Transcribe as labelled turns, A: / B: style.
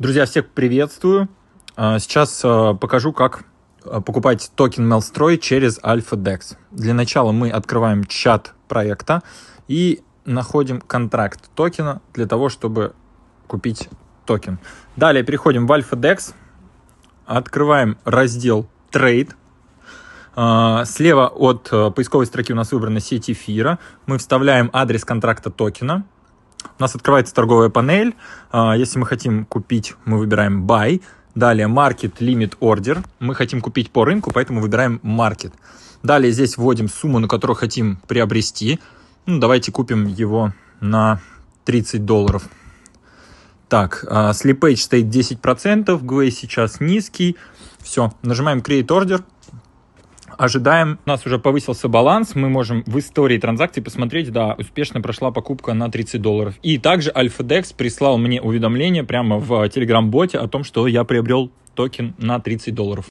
A: Друзья, всех приветствую. А, сейчас а, покажу, как а, покупать токен Мелстрой через AlphaDex. Для начала мы открываем чат проекта и находим контракт токена для того, чтобы купить токен. Далее переходим в AlphaDex, открываем раздел Trade. Слева от поисковой строки у нас выбрана сеть эфира. Мы вставляем адрес контракта токена – у нас открывается торговая панель. А, если мы хотим купить, мы выбираем buy. Далее market limit order. Мы хотим купить по рынку, поэтому выбираем market. Далее здесь вводим сумму, на которую хотим приобрести. Ну, давайте купим его на 30 долларов. Так, slippage а, стоит 10%, GUI сейчас низкий. Все, нажимаем Create Order ожидаем, у нас уже повысился баланс, мы можем в истории транзакций посмотреть, да, успешно прошла покупка на 30 долларов. И также Alphadex прислал мне уведомление прямо в Telegram-боте э, о том, что я приобрел токен на 30 долларов.